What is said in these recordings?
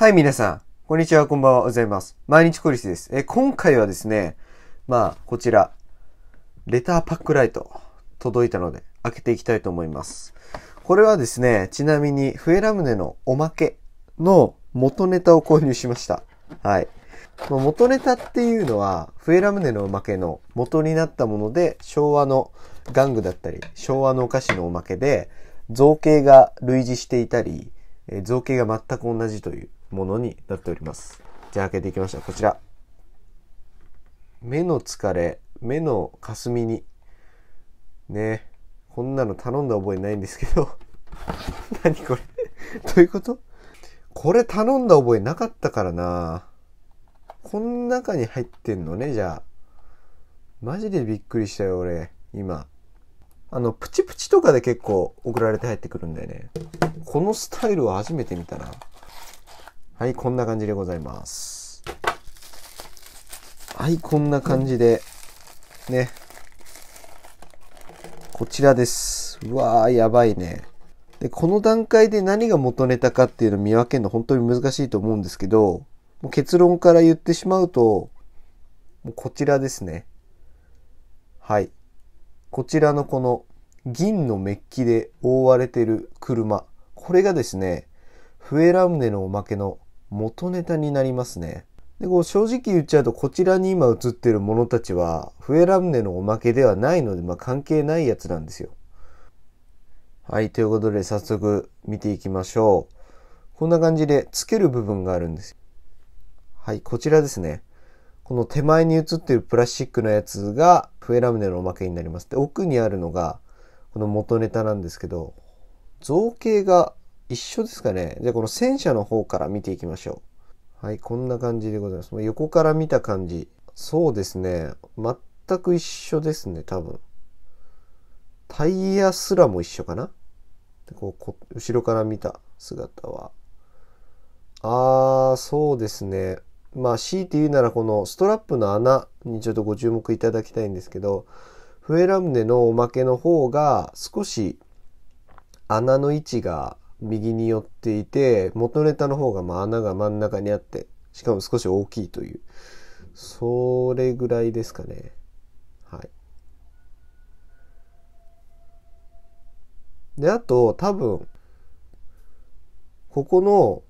はい、皆さん。こんにちは、こんばんは、ございます。毎日コリスです。え、今回はですね、まあ、こちら、レターパックライト、届いたので、開けていきたいと思います。これはですね、ちなみに、フエラムネのおまけの元ネタを購入しました。はい。元ネタっていうのは、フエラムネのおまけの元になったもので、昭和の玩具だったり、昭和のお菓子のおまけで、造形が類似していたり、造形が全く同じという、ものになっております。じゃあ開けていきましょう。こちら。目の疲れ、目のかすみに。ねこんなの頼んだ覚えないんですけど。何これ どういうことこれ頼んだ覚えなかったからな。こん中に入ってんのね、じゃあ。マジでびっくりしたよ、俺。今。あの、プチプチとかで結構送られて入ってくるんだよね。このスタイルは初めて見たな。はい、こんな感じでございます。はい、こんな感じで、ね。こちらです。うわー、やばいね。で、この段階で何が元ネタかっていうのを見分けるの本当に難しいと思うんですけど、もう結論から言ってしまうと、もうこちらですね。はい。こちらのこの銀のメッキで覆われてる車。これがですね、フエラムネのおまけの元ネタになりますね。で、こう正直言っちゃうと、こちらに今映ってるものたちは、笛ラムネのおまけではないので、まあ関係ないやつなんですよ。はい、ということで早速見ていきましょう。こんな感じでつける部分があるんです。はい、こちらですね。この手前に映ってるプラスチックのやつが、笛ラムネのおまけになります。で、奥にあるのが、この元ネタなんですけど、造形が一緒ですかね。じゃあこの戦車の方から見ていきましょう。はい、こんな感じでございます。横から見た感じ。そうですね。全く一緒ですね、多分。タイヤすらも一緒かなでこうこ後ろから見た姿は。あー、そうですね。まあ、強いて言うならこのストラップの穴にちょっとご注目いただきたいんですけど、フエラムネのおまけの方が少し穴の位置が右に寄っていて、元ネタの方がまあ穴が真ん中にあって、しかも少し大きいという、それぐらいですかね。はい。で、あと、多分、ここの、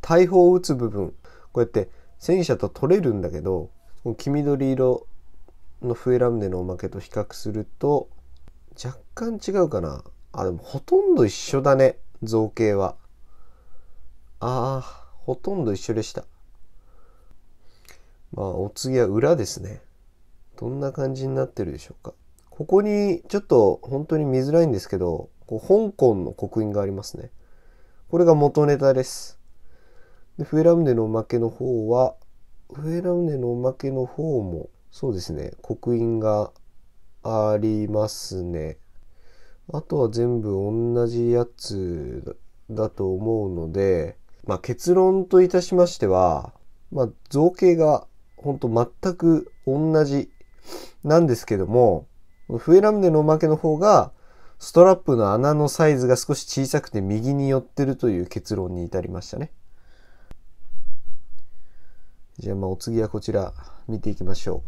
大砲を打つ部分、こうやって戦車と取れるんだけど、黄緑色の笛ラムネのおまけと比較すると、若干違うかな。あ、でもほとんど一緒だね。造形は。ああ、ほとんど一緒でした。まあ、お次は裏ですね。どんな感じになってるでしょうか。ここに、ちょっと本当に見づらいんですけど、こう香港の刻印がありますね。これが元ネタです。で、フエラムネのおまけの方は、フエラムネのおまけの方も、そうですね、刻印がありますね。あとは全部同じやつだと思うので、まあ、結論といたしましては、まあ、造形が本当全く同じなんですけども、フエラムネのおまけの方が、ストラップの穴のサイズが少し小さくて右に寄ってるという結論に至りましたね。じゃあまあお次はこちら見ていきましょ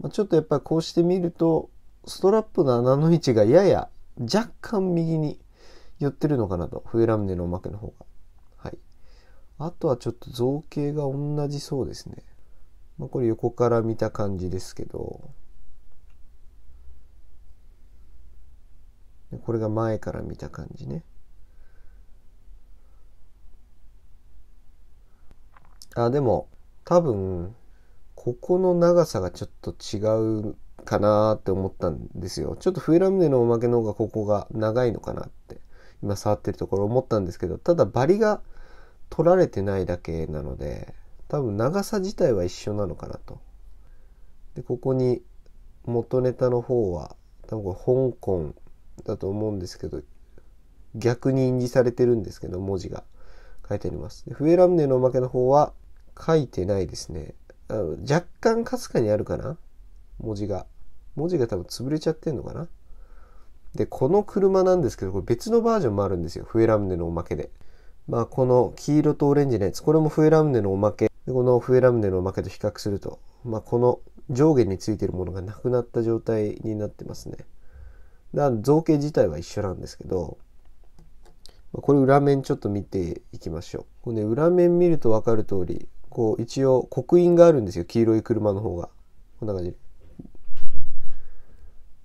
う。まあ、ちょっとやっぱりこうして見ると、ストラップの穴の位置がやや若干右に寄ってるのかなと。冬ラムネのおまけの方が。はい。あとはちょっと造形が同じそうですね。まあ、これ横から見た感じですけど。これが前から見た感じね。あ、でも、多分、ここの長さがちょっと違うかなって思ったんですよ。ちょっと笛ラムネのおまけの方がここが長いのかなって今触ってるところ思ったんですけど、ただバリが取られてないだけなので、多分長さ自体は一緒なのかなと。で、ここに元ネタの方は、多分これ香港だと思うんですけど、逆に印字されてるんですけど、文字が書いてあります。で、笛ラムネのおまけの方は書いてないですね。あの若干かすかにあるかな文字が。文字が多分潰れちゃってんのかな。で、この車なんですけど、これ別のバージョンもあるんですよ。フエラムネのおまけで。まあ、この黄色とオレンジのやつ、これもフエラムネのおまけ。でこのフエラムネのおまけと比較すると、まあ、この上下についてるものがなくなった状態になってますね。だ造形自体は一緒なんですけど、これ裏面ちょっと見ていきましょう。これね、裏面見るとわかる通り、こう一応刻印があるんですよ。黄色い車の方が。こんな感じで。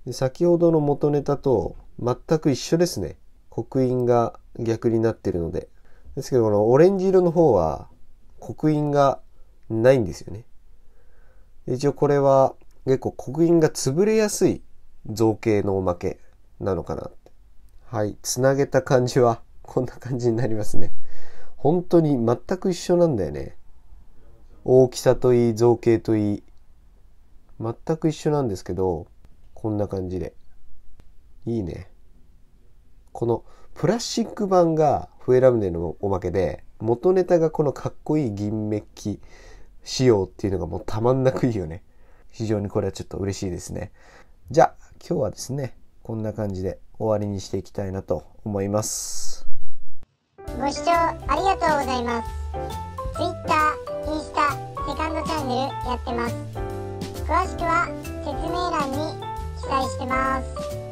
で先ほどの元ネタと全く一緒ですね。刻印が逆になってるので。ですけど、このオレンジ色の方は刻印がないんですよね。一応これは結構刻印が潰れやすい造形のおまけなのかな。はい。つなげた感じはこんな感じになりますね。本当に全く一緒なんだよね。大きさといい造形といい全く一緒なんですけどこんな感じで。いいね。このプラスチック版が笛ラムネのおまけで、元ネタがこのかっこいい銀メッキ仕様っていうのがもうたまんなくいいよね。非常にこれはちょっと嬉しいですね。じゃあ今日はですね、こんな感じで終わりにしていきたいなと思います。ご視聴ありがとうございます。Twitter、インスタ、セカンドチャンネルやってます。詳しくは説明欄に期待してます